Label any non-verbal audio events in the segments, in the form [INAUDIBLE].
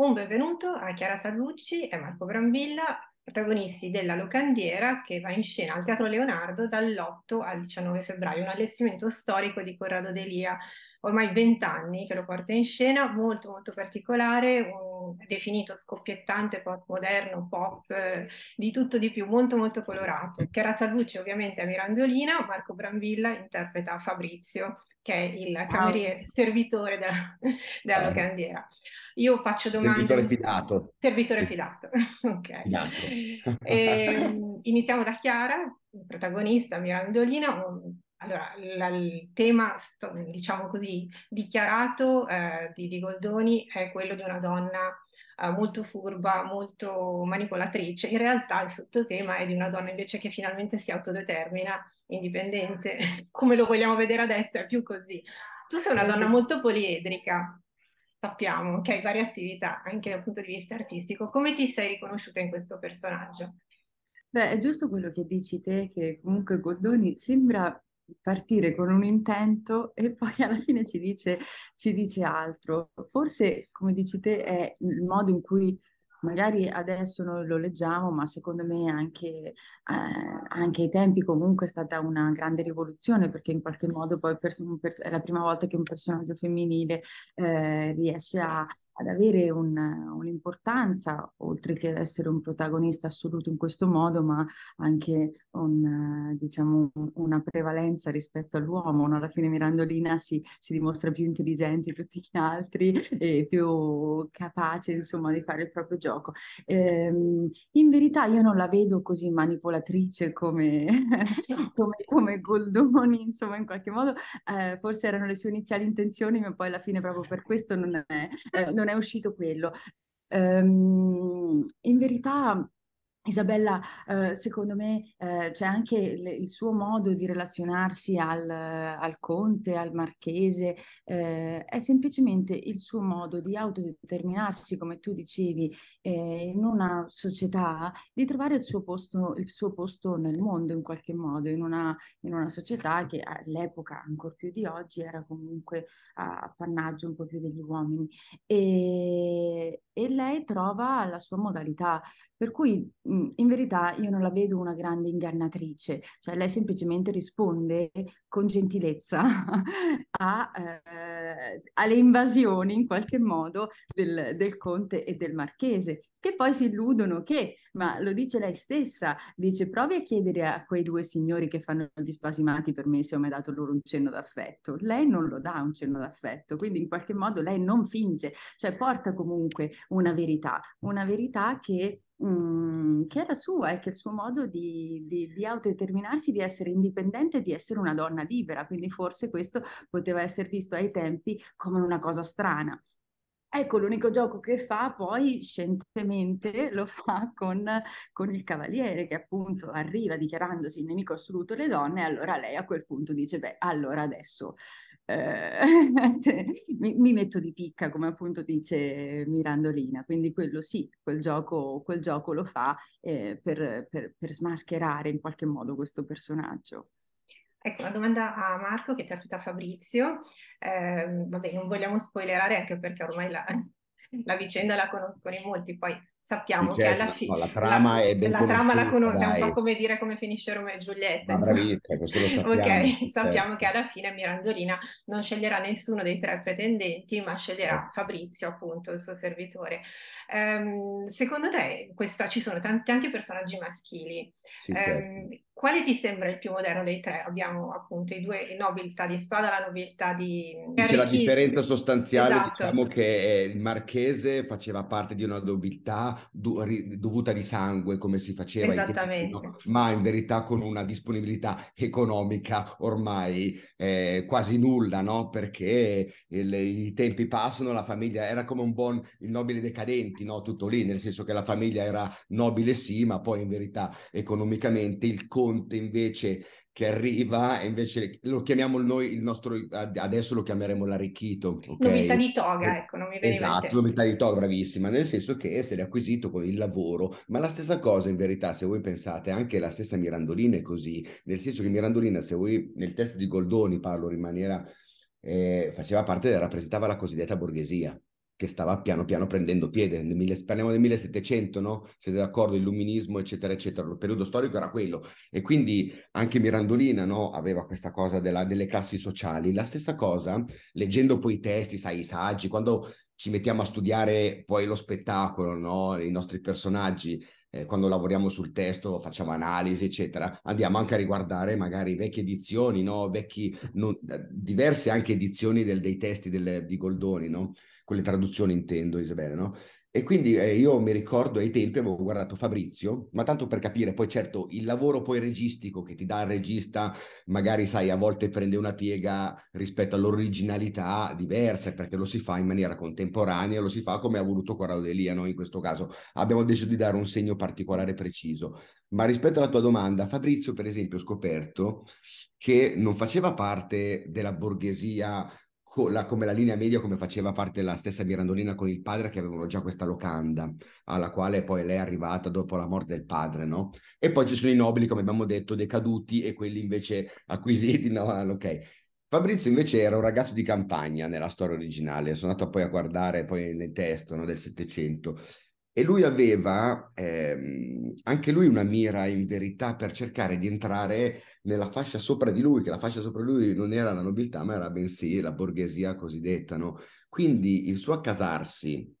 Un benvenuto a Chiara Salvucci e Marco Brambilla, protagonisti della Locandiera che va in scena al Teatro Leonardo dall'8 al 19 febbraio, un allestimento storico di Corrado Delia ormai vent'anni che lo porta in scena, molto molto particolare, un, definito scoppiettante, postmoderno, pop, eh, di tutto di più, molto molto colorato. Chiara Salvucci ovviamente è Mirandolina, Marco Brambilla interpreta Fabrizio, che è il cameriere, servitore della, della locandiera. Io faccio domande... Servitore fidato. Servitore fidato, [LAUGHS] ok. Fidato. E, ehm, iniziamo da Chiara, protagonista Mirandolina, un allora, la, il tema, diciamo così, dichiarato eh, di, di, Goldoni è quello di una donna eh, molto furba, molto manipolatrice. In realtà il sottotema è di una donna invece che finalmente si autodetermina, indipendente, [LAUGHS] come lo vogliamo vedere adesso, è più così. Tu sei una donna molto poliedrica, sappiamo che hai varie attività anche dal punto di vista artistico. Come ti sei riconosciuta in questo personaggio? Beh, è giusto quello che dici te, che comunque Goldoni sembra partire con un intento e poi alla fine ci dice, ci dice altro. Forse, come dici te, è il modo in cui magari adesso noi lo leggiamo, ma secondo me anche, eh, anche, ai tempi comunque è stata una grande rivoluzione, perché in qualche modo poi pers- pers- è la prima volta che un personaggio femminile eh, riesce a ad avere un, un'importanza, oltre che ad essere un protagonista assoluto in questo modo, ma anche un, diciamo, una prevalenza rispetto all'uomo. No? Alla fine Mirandolina si, si, dimostra più intelligente di tutti gli altri e più capace insomma, di fare il proprio gioco. Ehm, in verità io non la vedo così manipolatrice come, [LAUGHS] come, come Goldoni, insomma, in qualche modo eh, forse erano le sue iniziali intenzioni, ma poi alla fine proprio per questo non è, eh, non è è uscito quello. Um, in verità Isabella, eh, secondo me eh, c'è anche le, il suo modo di relazionarsi al, al conte, al marchese, eh, è semplicemente il suo modo di autodeterminarsi, come tu dicevi, eh, in una società, di trovare il suo, posto, il suo, posto, nel mondo in qualche modo, in una, in una società che all'epoca, ancor più di oggi, era comunque a appannaggio un po' più degli uomini. E, e lei trova la sua modalità, per cui Mhmm, in verità io non la vedo una grande ingannatrice, cioè lei semplicemente risponde con gentilezza [LAUGHS] a, eh, alle invasioni in qualche modo del, del, conte e del marchese, che poi si illudono che ma lo dice lei stessa, dice provi a chiedere a quei due signori che fanno gli spasimati per me se ho mai dato loro un cenno d'affetto. Lei non lo dà un cenno d'affetto, quindi in qualche modo lei non finge, cioè porta comunque una verità, una verità che, mh, mhmm, che è la sua e che è il suo modo di, di, di autodeterminarsi, di essere indipendente, di essere una donna libera, quindi forse questo poteva essere visto ai tempi come una cosa strana. Ecco, l'unico gioco che fa poi scientemente lo fa con, con, il cavaliere che appunto arriva dichiarandosi il nemico assoluto delle donne e allora lei a quel punto dice, beh, allora adesso eh, [LAUGHS] mi, mi, metto di picca, come appunto dice Mirandolina. Quindi quello sì, quel gioco, quel gioco lo fa eh, per, per, per smascherare in qualche modo questo personaggio. Ecco, una domanda a Marco che è trattuta a Fabrizio. Eh, vabbè, non vogliamo spoilerare anche perché ormai la, [LAUGHS] la vicenda la conoscono in molti, poi sappiamo sì, certo. che alla certo, fine no, la trama la, è ben la trama la conosce, un po' come dire come finisce Romeo e Giulietta. Bravissima, questo lo sappiamo. [LAUGHS] ok, sappiamo [LAUGHS] che certo. alla fine Mirandolina non sceglierà nessuno dei tre pretendenti, ma sceglierà eh. Fabrizio, appunto, il suo servitore. Um, secondo te questa, ci sono tanti, tanti personaggi maschili. Sì, um, certo. Ehm, quale ti sembra il più moderno dei tre? Abbiamo appunto i due nobiltà di spada, la nobiltà di... C'è la differenza sostanziale, esatto. diciamo che eh, il marchese faceva parte di una nobiltà do- dovuta di sangue, come si faceva Esattamente. in Esattamente. ma in verità con una disponibilità economica ormai eh, quasi nulla, no? Perché il, i tempi passano, la famiglia era come un buon, il nobile decadenti, no? Tutto lì, nel senso che la famiglia era nobile sì, ma poi in verità economicamente il conto Conte invece che arriva invece lo chiamiamo noi il nostro adesso lo chiameremo l'arricchito okay? l'umiltà di toga eh, ecco non mi viene esatto l'umiltà di toga bravissima nel senso che se l'è acquisito con il lavoro ma la stessa cosa in verità se voi pensate anche la stessa Mirandolina è così nel senso che Mirandolina se voi nel testo di Goldoni parlo in maniera eh, faceva parte rappresentava la cosiddetta borghesia che stava piano piano prendendo piede. parliamo del 1700, no? Siete d'accordo? Illuminismo, eccetera, eccetera. Il periodo storico era quello. E quindi anche Mirandolina no? aveva questa cosa della, delle classi sociali. La stessa cosa, leggendo poi i testi, sai, i saggi, quando ci mettiamo a studiare poi lo spettacolo, no? i nostri personaggi, eh, quando lavoriamo sul testo, facciamo analisi, eccetera, andiamo anche a riguardare magari vecchie edizioni, no? Vecchi, non, eh, diverse anche edizioni del, dei testi del, di Goldoni, no? quelle traduzioni intendo, Isabella, no? E quindi eh, io mi ricordo ai tempi avevo guardato Fabrizio, ma tanto per capire, poi certo il lavoro poi registico che ti dà il regista, magari sai, a volte prende una piega rispetto all'originalità diversa, perché lo si fa in maniera contemporanea, lo si fa come ha voluto Corrado Delia noi in questo caso. Abbiamo deciso di dare un segno particolare preciso. Ma rispetto alla tua domanda, Fabrizio per esempio ho scoperto che non faceva parte della borghesia la, come la linea media come faceva parte la stessa Mirandolina con il padre che avevano già questa locanda alla quale poi lei è arrivata dopo la morte del padre no? e poi ci sono i nobili come abbiamo detto decaduti e quelli invece [LAUGHS] acquisiti no? Ah, ok Fabrizio invece era un ragazzo di campagna nella storia originale, sono andato poi a guardare poi nel testo no, del Settecento e lui aveva ehm, anche lui una mira in verità per cercare di entrare nella fascia sopra di lui, che la fascia sopra di lui non era la nobiltà, ma era bensì la borghesia cosiddetta, no? Quindi il suo accasarsi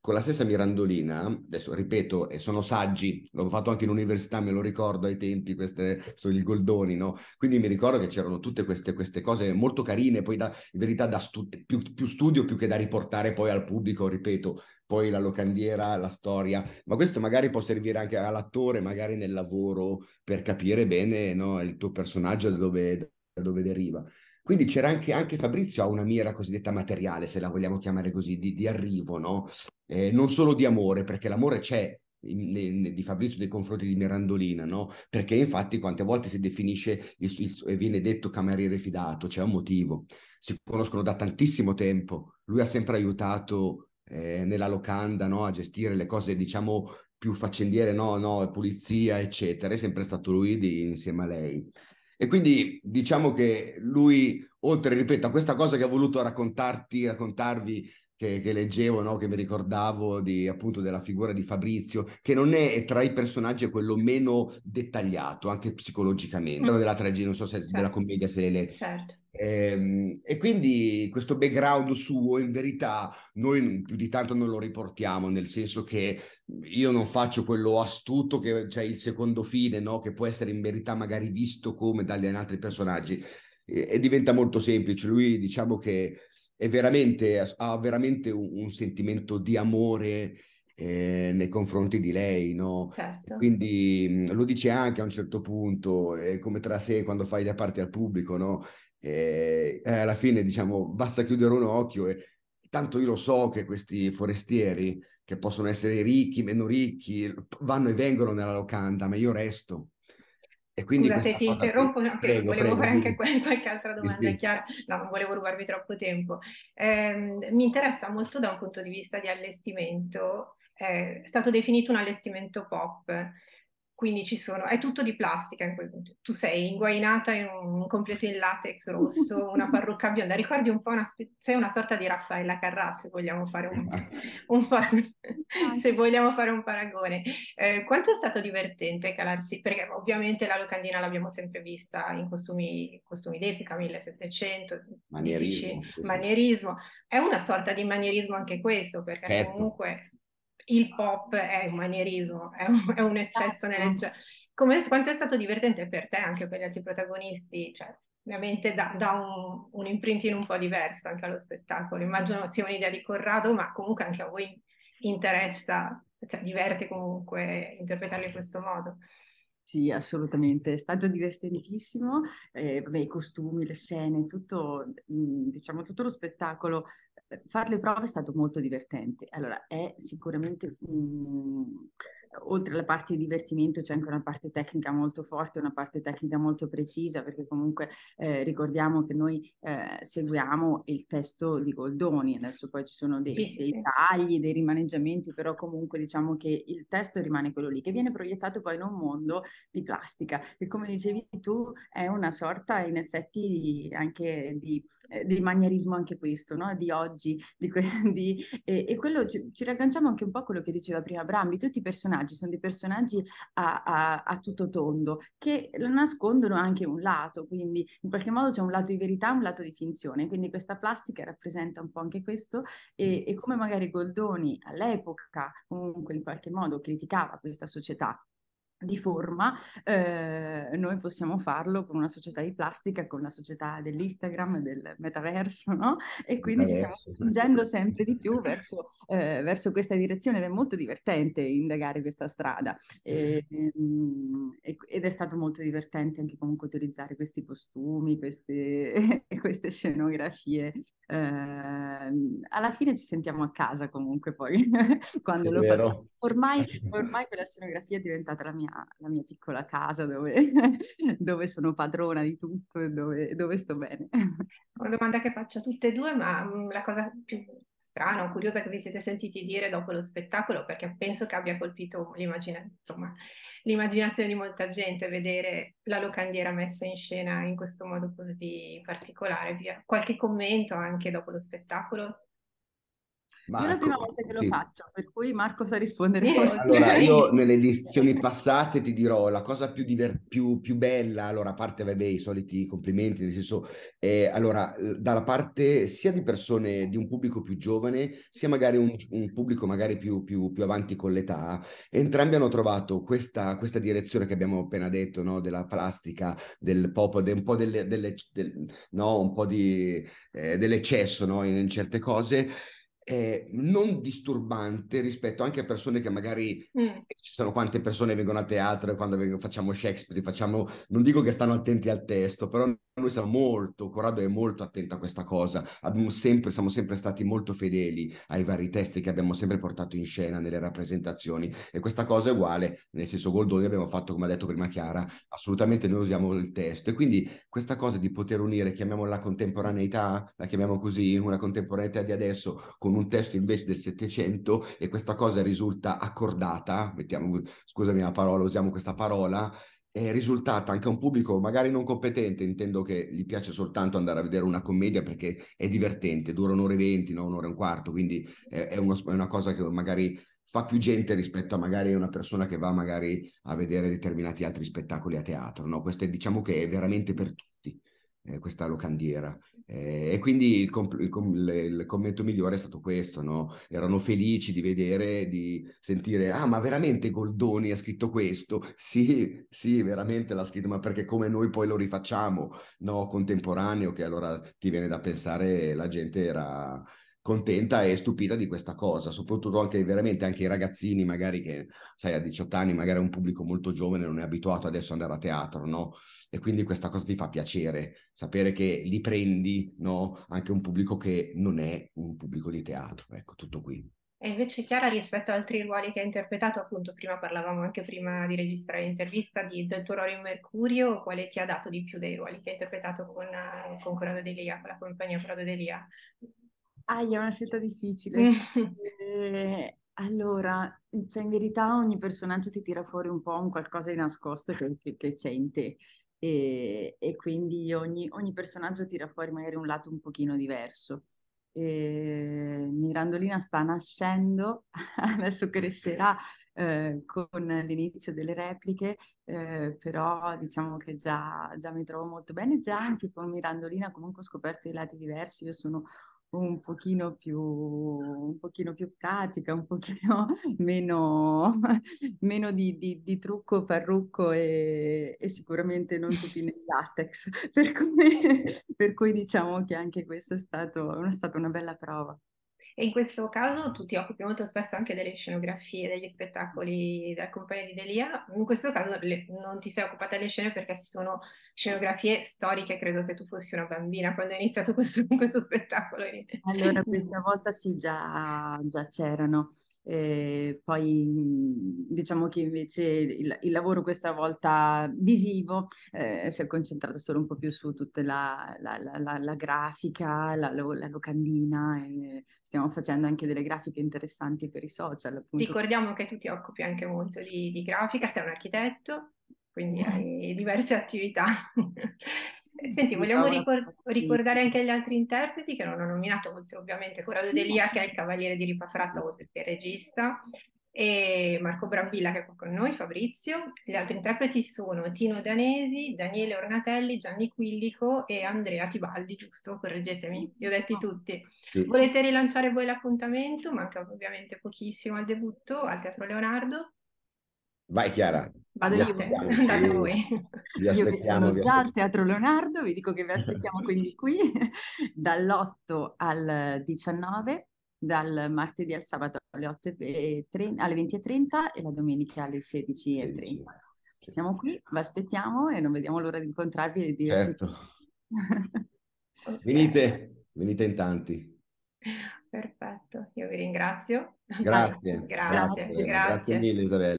con la stessa Mirandolina, adesso ripeto, e sono saggi, l'ho fatto anche in università, me lo ricordo ai tempi, queste sono i goldoni, no? Quindi mi ricordo che c'erano tutte queste, queste cose molto carine, poi da, in verità da stu- più, più, studio più che da riportare poi al pubblico, ripeto, poi la locandiera, la storia, ma questo magari può servire anche all'attore, magari nel lavoro, per capire bene no, il tuo personaggio da dove, da dove deriva. Quindi c'era anche, anche, Fabrizio ha una mira cosiddetta materiale, se la vogliamo chiamare così, di, di arrivo, no? Eh, non solo di amore, perché l'amore c'è in, in, di Fabrizio nei confronti di Mirandolina, no? Perché infatti quante volte si definisce il, il, viene detto cameriere fidato, c'è un motivo. Si conoscono da tantissimo tempo, lui ha sempre aiutato eh, nella locanda no? a gestire le cose, diciamo, più faccendiere, no, no, pulizia, eccetera, è sempre stato lui di, insieme a lei. E quindi diciamo che lui, oltre, ripeto, a questa cosa che ha voluto raccontarti, raccontarvi che, che, leggevo, no? che mi ricordavo di, appunto della figura di Fabrizio, che non è tra i personaggi quello meno dettagliato, anche psicologicamente, mm. della tragedia, non so se certo. della commedia se le... Certo. E, ehm, e, quindi questo background suo in verità noi più di tanto non lo riportiamo, nel senso che io non faccio quello astuto che cioè il secondo fine, no? che può essere in verità magari visto come dagli altri personaggi. E, e diventa molto semplice. Lui diciamo che veramente, ha veramente un, un, sentimento di amore eh, nei confronti di lei, no? Certo. Quindi lo dice anche a un certo punto, eh, come tra sé quando fai da parte al pubblico, no? e eh, alla fine diciamo basta chiudere un occhio e tanto io lo so che questi forestieri che possono essere ricchi, meno ricchi, vanno e vengono nella locanda, ma io resto. E quindi Scusa se ti interrompo, sì. prego, volevo prego, fare dimmi. anche qualche altra domanda, sì. Chiara, no, non volevo rubarvi troppo tempo. Eh, mi interessa molto da un punto di vista di allestimento, eh, è stato definito un allestimento pop, quindi ci sono, è tutto di plastica in quel punto. Tu sei inguainata in un completo in latex rosso, una [LAUGHS] parrucca bionda, ricordi un po' una, sei una sorta di Raffaella Carrà se vogliamo fare un, [LAUGHS] un po', se vogliamo fare un paragone. Eh, quanto è stato divertente calarsi, perché ovviamente la locandina l'abbiamo sempre vista in costumi, costumi d'epoca, 1700, manierismo, 10, manierismo, È una sorta di manierismo anche questo, perché certo. comunque il pop è un manierismo, è un, è un eccesso esatto. nelle... Cioè, come, quanto è stato divertente per te anche per gli altri protagonisti? Cioè, ovviamente da, dà un, un, imprinting un po' diverso anche allo spettacolo. Immagino sia un'idea di Corrado, ma comunque anche a voi interessa, cioè, diverte comunque interpretarli in questo modo. Sì, assolutamente, è stato divertentissimo, eh, vabbè, i costumi, le scene, tutto, diciamo, tutto lo spettacolo fare le prove è stato molto divertente. Allora, è sicuramente... Mh, oltre alla parte di divertimento c'è anche una parte tecnica molto forte, una parte tecnica molto precisa, perché comunque eh, ricordiamo che noi eh, seguiamo il testo di Goldoni, adesso poi ci sono dei, sì, dei sì. tagli, dei rimaneggiamenti, però comunque diciamo che il testo rimane quello lì, che viene proiettato poi in un mondo di plastica. che come dicevi tu, è una sorta in effetti anche di, eh, di manierismo anche questo, no? di oggi, di que- di, e, e quello ci, ci ragganciamo anche un po' a quello che diceva prima Brambi, tutti i personaggi personaggi, sono dei personaggi a, a, a, tutto tondo che nascondono anche un lato, quindi in qualche modo c'è un lato di verità, e un lato di finzione, quindi questa plastica rappresenta un po' anche questo e, mm. e come magari Goldoni all'epoca comunque in qualche modo criticava questa società di forma, eh, noi possiamo farlo con una società di plastica, con la società dell'Instagram, del metaverso, no? E quindi ci stiamo esatto. spingendo sempre di più verso, eh, verso, questa direzione ed è molto divertente indagare questa strada ehm, e, ed è stato molto divertente anche comunque utilizzare questi costumi, queste, [LAUGHS] queste scenografie Ehm, alla fine ci sentiamo a casa comunque poi [LAUGHS] quando è lo vero. facciamo. Ormai, [LAUGHS] ormai quella scenografia è diventata la mia, la mia piccola casa dove, [LAUGHS] dove, sono padrona di tutto e dove, dove, sto bene. Una domanda che faccio a tutte e due, ma mm, la cosa più strana curiosa che vi siete sentiti dire dopo lo spettacolo, perché penso che abbia colpito l'immagina- insomma, l'immaginazione di molta gente vedere la locandiera messa in scena in questo modo così particolare. Via. Qualche commento anche dopo lo spettacolo? Ma io la prima volta che lo sì. faccio, per cui Marco sa rispondere. Eh, allora, io nelle edizioni passate ti dirò la cosa più, diver- più, più bella, allora, a parte vabbè, i soliti complimenti, nel senso, eh, allora, dalla parte sia di persone, di un pubblico più giovane, sia magari un, un pubblico magari più, più, più, avanti con l'età, entrambi hanno trovato questa, questa direzione che abbiamo appena detto, no? della plastica, del pop, de- un po' delle, delle del, no? un po' di, eh, dell'eccesso no? in, in certe cose eh, non disturbante rispetto anche a persone che magari mm. Eh, ci sono quante persone vengono a teatro e quando vengono, facciamo Shakespeare, facciamo, non dico che stanno attenti al testo, però noi siamo molto, Corrado è molto attento a questa cosa, sempre, siamo sempre stati molto fedeli ai vari testi che abbiamo sempre portato in scena nelle rappresentazioni e questa cosa è uguale, nel senso Goldoni abbiamo fatto, come ha detto prima Chiara, assolutamente noi usiamo il testo e quindi questa cosa di poter unire, chiamiamola contemporaneità, la chiamiamo così, una contemporaneità di adesso con un testo invece del Settecento e questa cosa risulta accordata, mettiamo, scusami la parola, usiamo questa parola, è risultata anche a un pubblico magari non competente, intendo che gli piace soltanto andare a vedere una commedia perché è divertente, dura un'ora e venti, no? un'ora e un quarto, quindi è, uno, è una cosa che magari fa più gente rispetto a magari una persona che va magari a vedere determinati altri spettacoli a teatro, no? Questo è, diciamo che è veramente per tutti eh, questa locandiera. Eh, e quindi il, comp- il, com- il, commento migliore è stato questo, no? Erano felici di vedere, di sentire, ah ma veramente Goldoni ha scritto questo? Sì, sì, veramente l'ha scritto, ma perché come noi poi lo rifacciamo, no? Contemporaneo, che allora ti viene da pensare la gente era contenta e stupita di questa cosa, soprattutto anche veramente anche i ragazzini, magari che sai a 18 anni, magari è un pubblico molto giovane non è abituato adesso ad andare a teatro, no? E quindi questa cosa ti fa piacere sapere che li prendi, no? Anche un pubblico che non è un pubblico di teatro, ecco, tutto qui. E invece Chiara, rispetto ad altri ruoli che hai interpretato, appunto prima parlavamo anche prima di registrare l'intervista di, del tuo ruolo in Mercurio, quale ti ha dato di più dei ruoli che hai interpretato con, eh, con Corrado Delia, con la compagnia Corrado Delia? Ah, è una scelta difficile. Mm. eh, allora, cioè in verità ogni personaggio ti tira fuori un po' un qualcosa di nascosto che, che, che c'è in te e, e quindi ogni, ogni, personaggio tira fuori magari un lato un pochino diverso. E Mirandolina sta nascendo, [LAUGHS] adesso crescerà eh, con l'inizio delle repliche, eh, però diciamo che già, già mi trovo molto bene, già anche con Mirandolina comunque ho scoperto dei lati diversi, io sono un pochino più, un pochino più pratica, un pochino [LAUGHS] meno, meno di, di, di, trucco, parrucco e, e, sicuramente non [LAUGHS] tutti nel latex, per cui, per cui diciamo che anche questo è, stato, è stata una bella prova. E in questo caso tu ti occupi molto spesso anche delle scenografie, degli spettacoli della compagnia di Delia. In questo caso le, non ti sei occupata delle scene perché sono scenografie storiche, credo che tu fossi una bambina quando hai iniziato questo, [LAUGHS] questo spettacolo. Allora, questa volta sì, già, già c'erano. Ehm, poi diciamo che invece il, il lavoro questa volta visivo eh, si è concentrato solo un po' più su tutta la, la, la, la grafica, la, locandina, stiamo facendo anche delle grafiche interessanti per i social. Appunto. Ricordiamo che tu ti occupi anche molto di, di grafica, sei un architetto, quindi hai diverse attività. [LAUGHS] Eh, Senti, vogliamo ricord- ricordare anche gli altri interpreti che non ho nominato, oltre ovviamente Corrado Delia che è il cavaliere di Ripafratta, oltre che regista, e Marco Brambilla che è qua con noi, Fabrizio. Gli altri interpreti sono Tino Danesi, Daniele Ornatelli, Gianni Quillico e Andrea Tibaldi, giusto? Correggetemi, li ho detti tutti. Sì. Volete rilanciare voi l'appuntamento? Manca ovviamente pochissimo al debutto al Teatro Leonardo. Vai Chiara. Vado io, [LAUGHS] aspettate voi. Io che sono già al Teatro Leonardo, vi dico che vi [LAUGHS] aspettiamo quindi qui [LAUGHS] dall'8 al 19, dal martedì al sabato alle, 8.30, alle 20.30 e la domenica alle 16 e 30. Siamo qui, vi aspettiamo e non vediamo l'ora di incontrarvi e di dire... Certo. venite, venite in tanti. Perfetto, io vi ringrazio. Grazie. grazie, grazie, grazie, grazie mille Isabella.